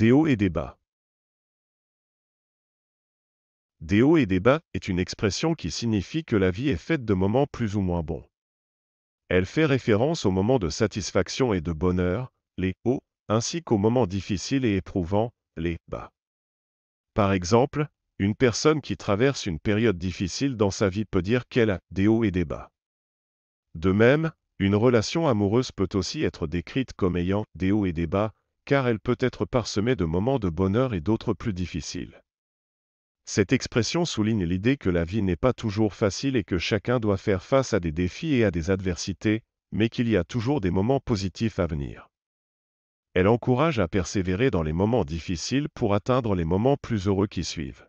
Des hauts et des bas. Des hauts et des bas est une expression qui signifie que la vie est faite de moments plus ou moins bons. Elle fait référence aux moments de satisfaction et de bonheur, les hauts, ainsi qu'aux moments difficiles et éprouvants, les bas. Par exemple, une personne qui traverse une période difficile dans sa vie peut dire qu'elle a des hauts et des bas. De même, une relation amoureuse peut aussi être décrite comme ayant des hauts et des bas, car elle peut être parsemée de moments de bonheur et d'autres plus difficiles. Cette expression souligne l'idée que la vie n'est pas toujours facile et que chacun doit faire face à des défis et à des adversités, mais qu'il y a toujours des moments positifs à venir. Elle encourage à persévérer dans les moments difficiles pour atteindre les moments plus heureux qui suivent.